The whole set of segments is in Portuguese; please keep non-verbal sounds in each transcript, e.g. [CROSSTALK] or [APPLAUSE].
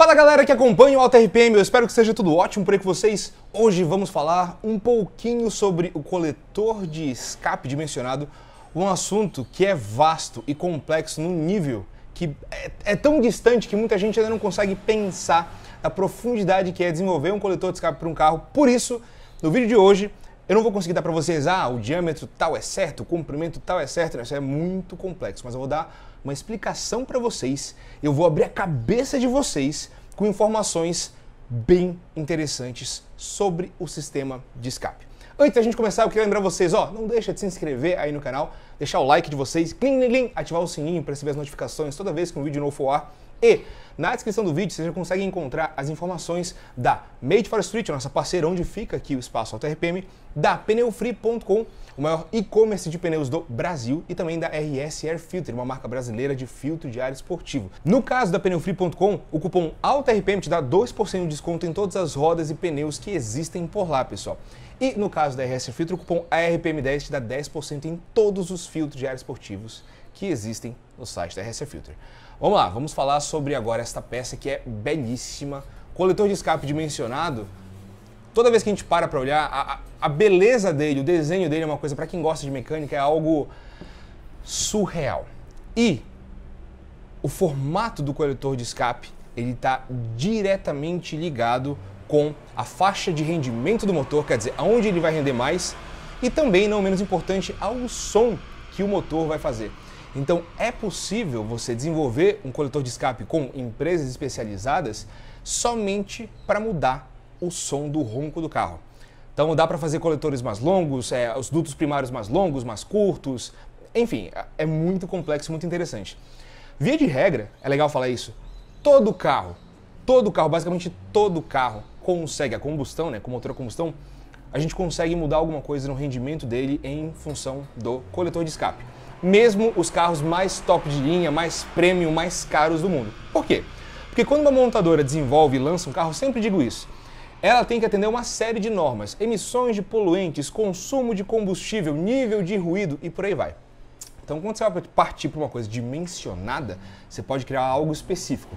Fala galera que acompanha o Alta RPM, eu espero que seja tudo ótimo por aí com vocês. Hoje vamos falar um pouquinho sobre o coletor de escape dimensionado, um assunto que é vasto e complexo num nível que é, é tão distante que muita gente ainda não consegue pensar na profundidade que é desenvolver um coletor de escape para um carro. Por isso, no vídeo de hoje, eu não vou conseguir dar para vocês, ah, o diâmetro tal é certo, o comprimento tal é certo, né? isso é muito complexo, mas eu vou dar uma explicação para vocês. Eu vou abrir a cabeça de vocês com informações bem interessantes sobre o sistema de escape. Antes da gente começar, eu queria lembrar vocês, ó, não deixa de se inscrever aí no canal, deixar o like de vocês, clim, clim, clim, ativar o sininho para receber as notificações toda vez que um vídeo novo for ar. E na descrição do vídeo você já consegue encontrar as informações da Made for Street, nossa parceira onde fica aqui o espaço AutoRPM, da pneufree.com, o maior e-commerce de pneus do Brasil, e também da RS Air Filter, uma marca brasileira de filtro de ar esportivo. No caso da pneufree.com, o cupom AutoRPM te dá 2% de desconto em todas as rodas e pneus que existem por lá, pessoal. E no caso da RS Air Filter, o cupom ARPM10 te dá 10% em todos os filtros de ar esportivos que existem no site da RS Air Filter. Vamos lá, vamos falar sobre agora esta peça que é belíssima. Coletor de escape dimensionado. Toda vez que a gente para para olhar, a, a beleza dele, o desenho dele é uma coisa, para quem gosta de mecânica, é algo surreal. E o formato do coletor de escape, ele está diretamente ligado com a faixa de rendimento do motor, quer dizer, aonde ele vai render mais, e também, não menos importante, ao som que o motor vai fazer. Então, é possível você desenvolver um coletor de escape com empresas especializadas somente para mudar o som do ronco do carro. Então, dá para fazer coletores mais longos, é, os dutos primários mais longos, mais curtos. Enfim, é, é muito complexo, muito interessante. Via de regra, é legal falar isso, todo carro, todo carro, basicamente todo carro consegue, a combustão, né, com motor a combustão, a gente consegue mudar alguma coisa no rendimento dele em função do coletor de escape mesmo os carros mais top de linha, mais premium, mais caros do mundo. Por quê? Porque quando uma montadora desenvolve e lança um carro, sempre digo isso, ela tem que atender uma série de normas, emissões de poluentes, consumo de combustível, nível de ruído e por aí vai. Então, quando você vai partir para uma coisa dimensionada, você pode criar algo específico.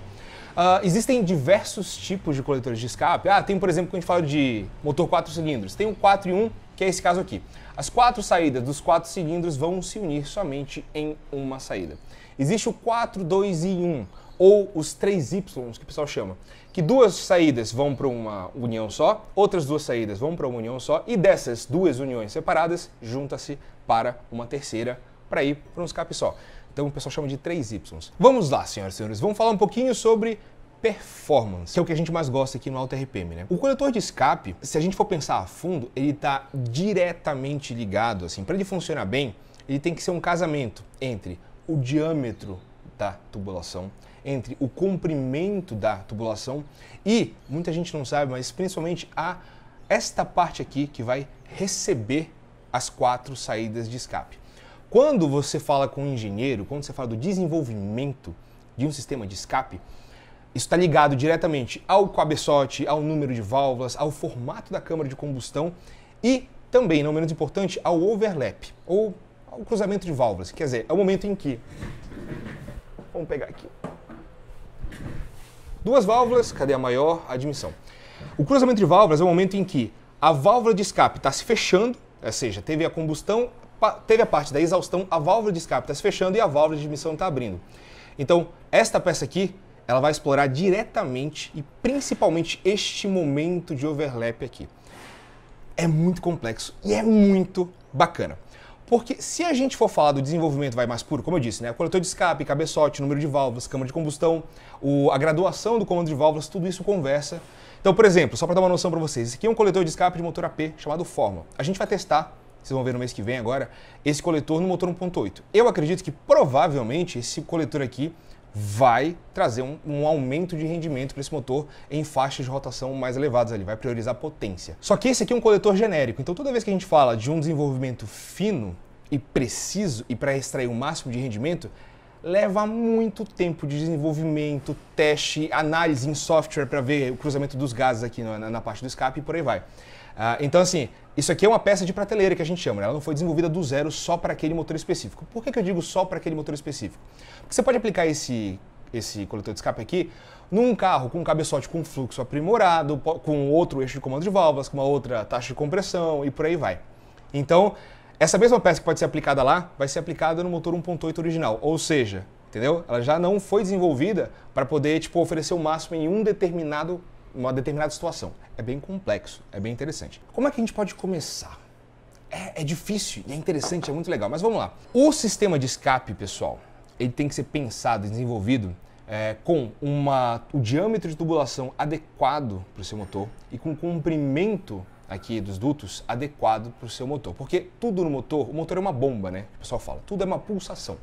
Uh, existem diversos tipos de coletores de escape. Ah, tem, por exemplo, quando a gente fala de motor 4 cilindros, tem o 4 e 1, que é esse caso aqui. As quatro saídas dos quatro cilindros vão se unir somente em uma saída. Existe o 4, 2 e 1, ou os 3Ys, que o pessoal chama, que duas saídas vão para uma união só, outras duas saídas vão para uma união só, e dessas duas uniões separadas, junta-se para uma terceira, para ir para um escape só. Então o pessoal chama de 3Ys. Vamos lá, senhoras e senhores, vamos falar um pouquinho sobre performance, que é o que a gente mais gosta aqui no Alto RPM, né? O coletor de escape, se a gente for pensar a fundo, ele está diretamente ligado, assim, para ele funcionar bem, ele tem que ser um casamento entre o diâmetro da tubulação, entre o comprimento da tubulação e, muita gente não sabe, mas principalmente a esta parte aqui que vai receber as quatro saídas de escape. Quando você fala com um engenheiro, quando você fala do desenvolvimento de um sistema de escape, isso está ligado diretamente ao cabeçote, ao número de válvulas, ao formato da câmara de combustão e também, não menos importante, ao overlap, ou ao cruzamento de válvulas. Quer dizer, é o momento em que. Vamos pegar aqui. Duas válvulas, cadê a maior? Admissão. O cruzamento de válvulas é o momento em que a válvula de escape está se fechando, ou seja, teve a combustão, teve a parte da exaustão, a válvula de escape está se fechando e a válvula de admissão está abrindo. Então, esta peça aqui ela vai explorar diretamente e principalmente este momento de overlap aqui. É muito complexo e é muito bacana. Porque se a gente for falar do desenvolvimento vai mais puro, como eu disse, né? coletor de escape, cabeçote, número de válvulas, câmara de combustão, o, a graduação do comando de válvulas, tudo isso conversa. Então, por exemplo, só para dar uma noção para vocês, esse aqui é um coletor de escape de motor AP chamado Forma. A gente vai testar, vocês vão ver no mês que vem agora, esse coletor no motor 1.8. Eu acredito que provavelmente esse coletor aqui vai trazer um, um aumento de rendimento para esse motor em faixas de rotação mais elevadas ali, vai priorizar potência. Só que esse aqui é um coletor genérico, então toda vez que a gente fala de um desenvolvimento fino e preciso e para extrair o máximo de rendimento, leva muito tempo de desenvolvimento, teste, análise em software para ver o cruzamento dos gases aqui na, na, parte do escape e por aí vai. Ah, então, assim, isso aqui é uma peça de prateleira que a gente chama, né? ela não foi desenvolvida do zero só para aquele motor específico. Por que, que eu digo só para aquele motor específico? Porque você pode aplicar esse, esse coletor de escape aqui num carro com um cabeçote com fluxo aprimorado, com outro eixo de comando de válvulas, com uma outra taxa de compressão e por aí vai. Então, essa mesma peça que pode ser aplicada lá vai ser aplicada no motor 1.8 original, ou seja, entendeu? Ela já não foi desenvolvida para poder tipo, oferecer o máximo em um determinado uma determinada situação. É bem complexo, é bem interessante. Como é que a gente pode começar? É, é difícil, é interessante, é muito legal, mas vamos lá. O sistema de escape, pessoal, ele tem que ser pensado, desenvolvido é, com uma, o diâmetro de tubulação adequado para o seu motor e com o comprimento aqui dos dutos adequado para o seu motor. Porque tudo no motor, o motor é uma bomba, né? O pessoal fala, tudo é uma pulsação.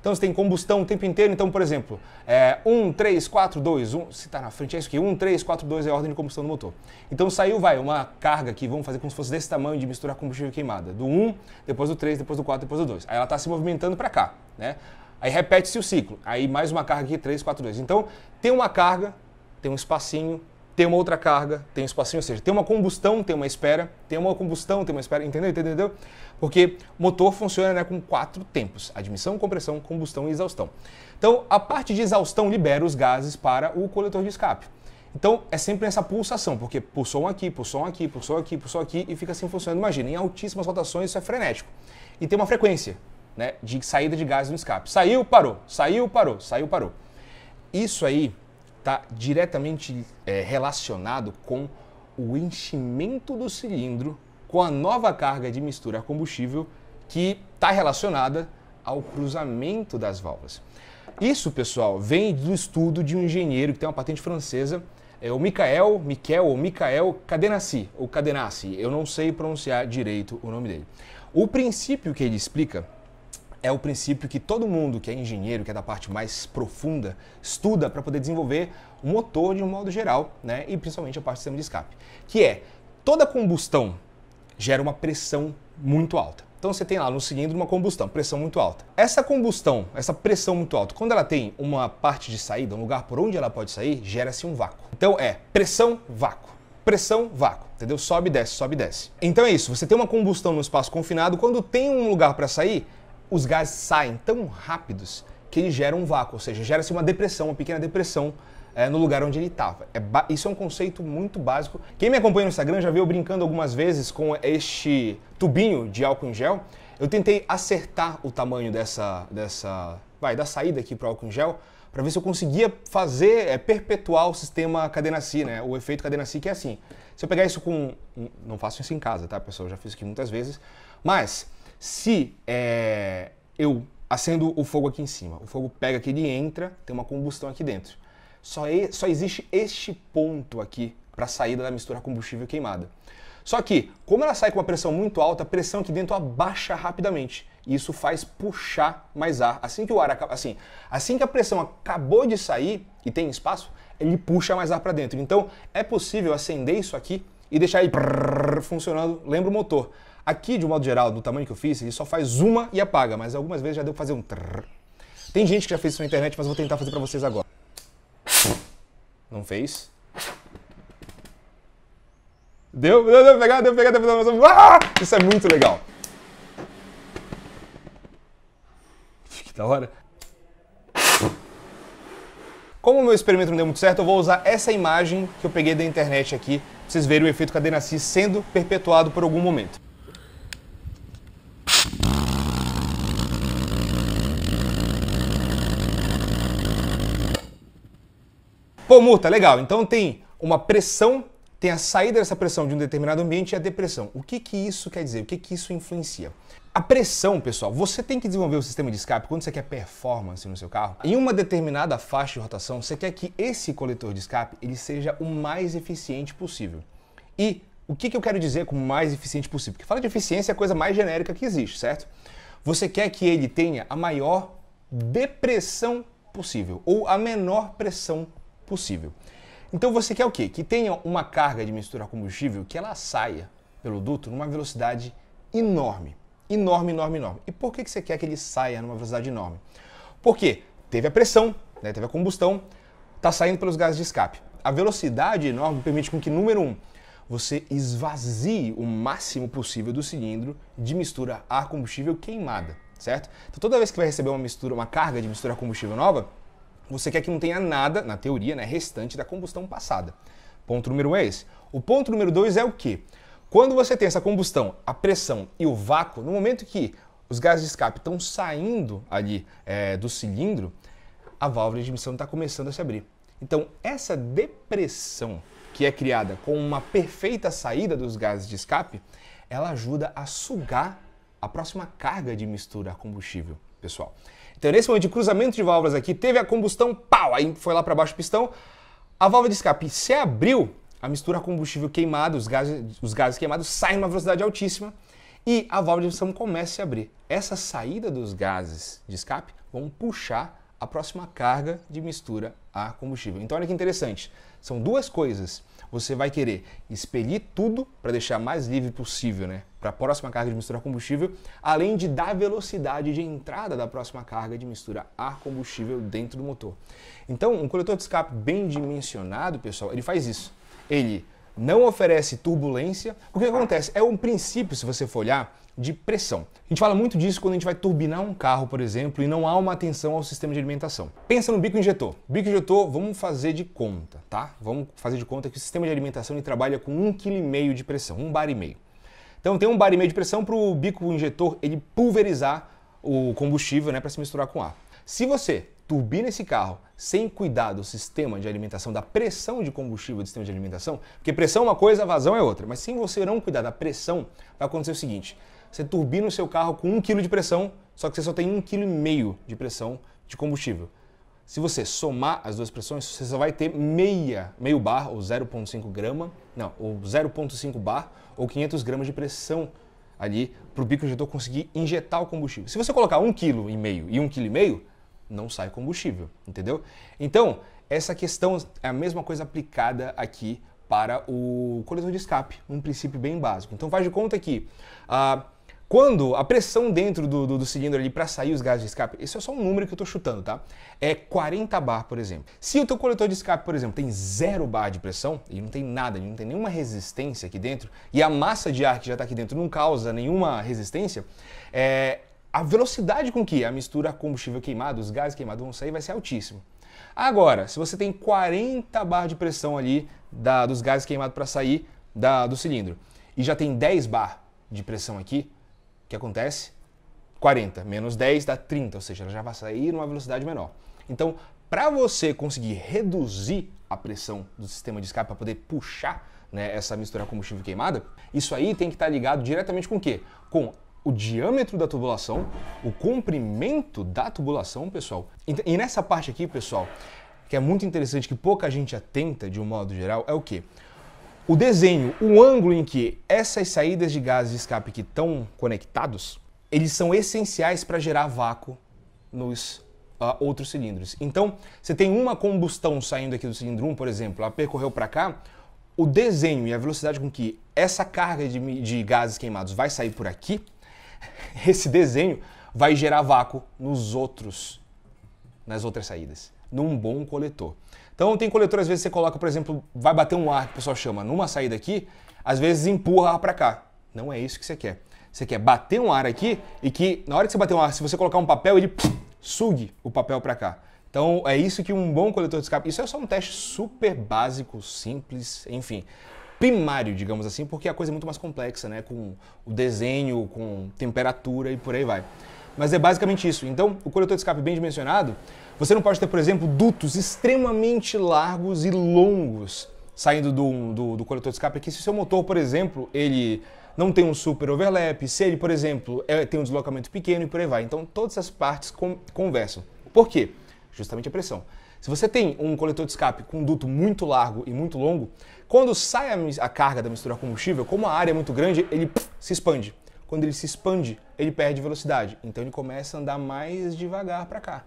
Então você tem combustão o tempo inteiro. Então, por exemplo, é, 1, 3, 4, 2, 1, se está na frente, é isso aqui. 1, 3, 4, 2 é a ordem de combustão do motor. Então saiu, vai, uma carga que vamos fazer como se fosse desse tamanho de misturar combustível queimada. Do 1, depois do 3, depois do 4, depois do 2. Aí ela está se movimentando para cá, né? Aí repete-se o ciclo. Aí mais uma carga aqui, 3, 4, 2. Então tem uma carga, tem um espacinho, tem uma outra carga, tem um espacinho, ou seja, tem uma combustão, tem uma espera, tem uma combustão, tem uma espera, entendeu? Entendeu? Porque motor funciona né, com quatro tempos: admissão, compressão, combustão e exaustão. Então, a parte de exaustão libera os gases para o coletor de escape. Então, é sempre essa pulsação, porque pulsou um aqui, pulsou um aqui, pulsou aqui, pulsou aqui e fica assim funcionando. Imagina, em altíssimas rotações isso é frenético. E tem uma frequência né, de saída de gases no escape. Saiu, parou, saiu, parou, saiu, parou. Isso aí está diretamente é, relacionado com o enchimento do cilindro com a nova carga de mistura a combustível que está relacionada ao cruzamento das válvulas. Isso, pessoal, vem do estudo de um engenheiro que tem uma patente francesa, é o Michael, Michael ou Michael Cadenassi, ou Cadenassi, eu não sei pronunciar direito o nome dele. O princípio que ele explica é o princípio que todo mundo que é engenheiro, que é da parte mais profunda, estuda para poder desenvolver o motor de um modo geral, né? E principalmente a parte do sistema de escape, que é toda combustão gera uma pressão muito alta. Então você tem lá no cilindro uma combustão, pressão muito alta. Essa combustão, essa pressão muito alta, quando ela tem uma parte de saída, um lugar por onde ela pode sair, gera-se um vácuo. Então é pressão, vácuo. Pressão, vácuo, entendeu? Sobe, desce, sobe, desce. Então é isso, você tem uma combustão no espaço confinado, quando tem um lugar para sair, os gases saem tão rápidos que ele gera um vácuo, ou seja, gera-se uma depressão, uma pequena depressão é, no lugar onde ele estava. É isso é um conceito muito básico. Quem me acompanha no Instagram já viu brincando algumas vezes com este tubinho de álcool em gel. Eu tentei acertar o tamanho dessa, dessa vai, da saída aqui para o álcool em gel, para ver se eu conseguia fazer, é, perpetuar o sistema cadenaci, né? O efeito cadenaci que é assim. Se eu pegar isso com, não faço isso em casa, tá, pessoal? Eu já fiz aqui muitas vezes, mas se é, eu acendo o fogo aqui em cima, o fogo pega aqui, ele entra, tem uma combustão aqui dentro. Só, e, só existe este ponto aqui para a saída da mistura combustível queimada. Só que, como ela sai com uma pressão muito alta, a pressão aqui dentro abaixa rapidamente. E isso faz puxar mais ar. Assim que o ar acaba, assim, assim que a pressão acabou de sair e tem espaço, ele puxa mais ar para dentro. Então, é possível acender isso aqui e deixar ele funcionando, lembra o motor. Aqui, de um modo geral, do tamanho que eu fiz, ele só faz uma e apaga, mas algumas vezes já deu pra fazer um trrr. Tem gente que já fez isso na internet, mas eu vou tentar fazer pra vocês agora. Não fez? Deu? Deu, deu, pegar, deu, pegar, deu, deu, Ah! Isso é muito legal. Que da hora. Como o meu experimento não deu muito certo, eu vou usar essa imagem que eu peguei da internet aqui, pra vocês verem o efeito Cadenaci sendo perpetuado por algum momento. Pô, Murta, legal. Então tem uma pressão, tem a saída dessa pressão de um determinado ambiente e a depressão. O que, que isso quer dizer? O que, que isso influencia? A pressão, pessoal, você tem que desenvolver o sistema de escape quando você quer performance no seu carro. Em uma determinada faixa de rotação, você quer que esse coletor de escape ele seja o mais eficiente possível. E o que, que eu quero dizer com o mais eficiente possível? Porque fala de eficiência é a coisa mais genérica que existe, certo? Você quer que ele tenha a maior depressão possível ou a menor pressão possível. Então você quer o quê? Que tenha uma carga de mistura combustível que ela saia pelo duto numa velocidade enorme. Enorme, enorme, enorme. E por que você quer que ele saia numa velocidade enorme? Porque teve a pressão, né, teve a combustão, está saindo pelos gases de escape. A velocidade enorme permite com que, número um, você esvazie o máximo possível do cilindro de mistura ar combustível queimada, certo? Então toda vez que vai receber uma mistura, uma carga de mistura a combustível nova, você quer que não tenha nada, na teoria, né, restante da combustão passada. Ponto número um é esse. O ponto número dois é o que? Quando você tem essa combustão, a pressão e o vácuo, no momento que os gases de escape estão saindo ali é, do cilindro, a válvula de admissão está começando a se abrir. Então, essa depressão que é criada com uma perfeita saída dos gases de escape, ela ajuda a sugar a próxima carga de mistura a combustível, pessoal. Então, nesse momento de cruzamento de válvulas aqui, teve a combustão, pau, aí foi lá para baixo o pistão. A válvula de escape se abriu, a mistura a combustível queimado, os gases, os gases queimados saem numa velocidade altíssima e a válvula de pistão começa a se abrir. Essa saída dos gases de escape vão puxar a próxima carga de mistura a combustível. Então, olha que interessante. São duas coisas. Você vai querer expelir tudo para deixar mais livre possível, né? Para a próxima carga de a combustível, além de dar velocidade de entrada da próxima carga de mistura ar combustível dentro do motor. Então, um coletor de escape bem dimensionado, pessoal, ele faz isso. Ele não oferece turbulência. O que acontece? É um princípio, se você for olhar, de pressão. A gente fala muito disso quando a gente vai turbinar um carro, por exemplo, e não há uma atenção ao sistema de alimentação. Pensa no bico injetor. Bico injetor, vamos fazer de conta, tá? Vamos fazer de conta que o sistema de alimentação ele trabalha com 1,5 kg de pressão, um bar e meio. Então tem um bar e meio de pressão para o bico injetor ele pulverizar o combustível né, para se misturar com ar. Se você turbina esse carro sem cuidar do sistema de alimentação, da pressão de combustível do sistema de alimentação, porque pressão é uma coisa, vazão é outra, mas se você não cuidar da pressão, vai acontecer o seguinte: você turbina o seu carro com 1 kg de pressão, só que você só tem 1,5 kg de pressão de combustível. Se você somar as duas pressões, você só vai ter meia, meio bar ou 0,5 grama, não, ou 0,5 bar ou 500 gramas de pressão ali para o bico injetor conseguir injetar o combustível. Se você colocar 1,5 kg e 1,5 kg, não sai combustível, entendeu? Então, essa questão é a mesma coisa aplicada aqui para o coletor de escape, um princípio bem básico. Então, faz de conta que... Uh, quando a pressão dentro do, do, do cilindro ali para sair os gases de escape, esse é só um número que eu estou chutando, tá? É 40 bar, por exemplo. Se o teu coletor de escape, por exemplo, tem zero bar de pressão, ele não tem nada, ele não tem nenhuma resistência aqui dentro, e a massa de ar que já está aqui dentro não causa nenhuma resistência, é, a velocidade com que a mistura combustível queimado, os gases queimados vão sair vai ser altíssima. Agora, se você tem 40 bar de pressão ali da, dos gases queimados para sair da, do cilindro e já tem 10 bar de pressão aqui, que acontece? 40 menos 10 dá 30, ou seja, ela já vai sair numa velocidade menor. Então, para você conseguir reduzir a pressão do sistema de escape para poder puxar né, essa mistura combustível queimada, isso aí tem que estar tá ligado diretamente com o quê? Com o diâmetro da tubulação, o comprimento da tubulação, pessoal. E nessa parte aqui, pessoal, que é muito interessante, que pouca gente atenta de um modo geral, é o quê? O desenho, o ângulo em que essas saídas de gases de escape que estão conectados, eles são essenciais para gerar vácuo nos uh, outros cilindros. Então, você tem uma combustão saindo aqui do cilindro 1, por exemplo, ela percorreu para cá, o desenho e a velocidade com que essa carga de, de gases queimados vai sair por aqui, [LAUGHS] esse desenho vai gerar vácuo nos outros, nas outras saídas num bom coletor. Então tem coletor, às vezes você coloca, por exemplo, vai bater um ar que o pessoal chama numa saída aqui, às vezes empurra ar para cá. Não é isso que você quer. Você quer bater um ar aqui e que na hora que você bater um ar, se você colocar um papel, ele pff, sugue o papel para cá. Então é isso que um bom coletor de escape. Isso é só um teste super básico, simples, enfim, primário, digamos assim, porque a coisa é muito mais complexa, né? Com o desenho, com temperatura e por aí vai. Mas é basicamente isso. Então, o coletor de escape bem dimensionado, você não pode ter, por exemplo, dutos extremamente largos e longos saindo do, do, do coletor de escape aqui. Se o seu motor, por exemplo, ele não tem um super overlap, se ele, por exemplo, é, tem um deslocamento pequeno e por aí vai. Então, todas essas partes com, conversam. Por quê? Justamente a pressão. Se você tem um coletor de escape com um duto muito largo e muito longo, quando sai a, a carga da mistura combustível, como a área é muito grande, ele pff, se expande quando ele se expande, ele perde velocidade. Então ele começa a andar mais devagar para cá.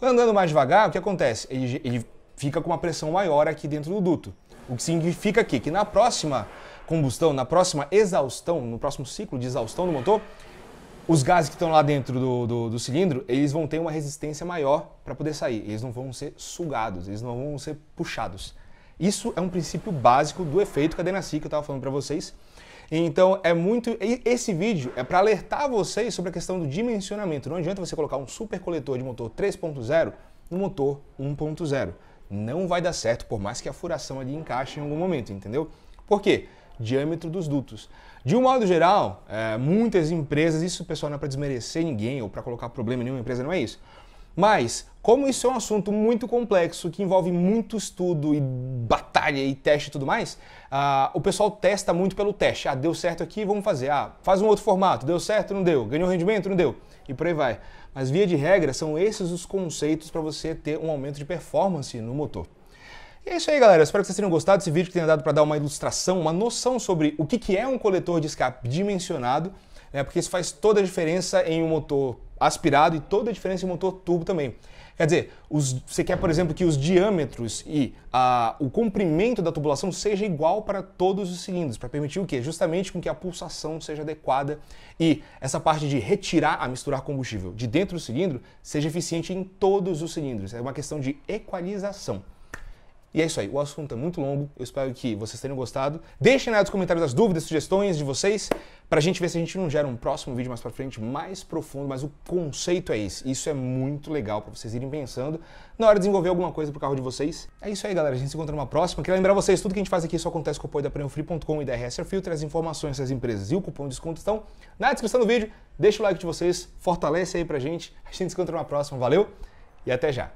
Andando mais devagar, o que acontece? Ele, ele fica com uma pressão maior aqui dentro do duto. O que significa aqui que na próxima combustão, na próxima exaustão, no próximo ciclo de exaustão do motor, os gases que estão lá dentro do, do, do, cilindro, eles vão ter uma resistência maior para poder sair. Eles não vão ser sugados, eles não vão ser puxados. Isso é um princípio básico do efeito cadeia que eu estava falando para vocês, então é muito. Esse vídeo é para alertar vocês sobre a questão do dimensionamento. Não adianta você colocar um super coletor de motor 3.0 no motor 1.0. Não vai dar certo, por mais que a furação ali encaixe em algum momento, entendeu? Por quê? Diâmetro dos dutos. De um modo geral, é, muitas empresas, isso pessoal não é para desmerecer ninguém ou para colocar problema em nenhuma empresa, não é isso. Mas, como isso é um assunto muito complexo, que envolve muito estudo e batalha e teste e tudo mais, uh, o pessoal testa muito pelo teste. Ah, deu certo aqui, vamos fazer. Ah, faz um outro formato, deu certo, não deu. Ganhou rendimento, não deu. E por aí vai. Mas via de regra, são esses os conceitos para você ter um aumento de performance no motor. E é isso aí, galera. Espero que vocês tenham gostado desse vídeo, que tenha dado para dar uma ilustração, uma noção sobre o que é um coletor de escape dimensionado, né? porque isso faz toda a diferença em um motor aspirado e toda a diferença em motor turbo também. Quer dizer, os, você quer, por exemplo, que os diâmetros e a, o comprimento da tubulação seja igual para todos os cilindros, para permitir o quê? Justamente com que a pulsação seja adequada e essa parte de retirar a misturar combustível de dentro do cilindro seja eficiente em todos os cilindros. É uma questão de equalização. E é isso aí, o assunto é muito longo, eu espero que vocês tenham gostado. Deixem aí nos comentários as dúvidas, sugestões de vocês, pra gente ver se a gente não gera um próximo vídeo mais pra frente, mais profundo, mas o conceito é esse. Isso é muito legal pra vocês irem pensando na hora de desenvolver alguma coisa pro carro de vocês. É isso aí, galera, a gente se encontra numa próxima. Queria lembrar vocês, tudo que a gente faz aqui só acontece com o apoio da PneuFree.com e da RSR Filter, as informações das empresas e o cupom de desconto estão na descrição do vídeo. Deixa o like de vocês, fortalece aí pra gente. A gente se encontra numa próxima, valeu e até já!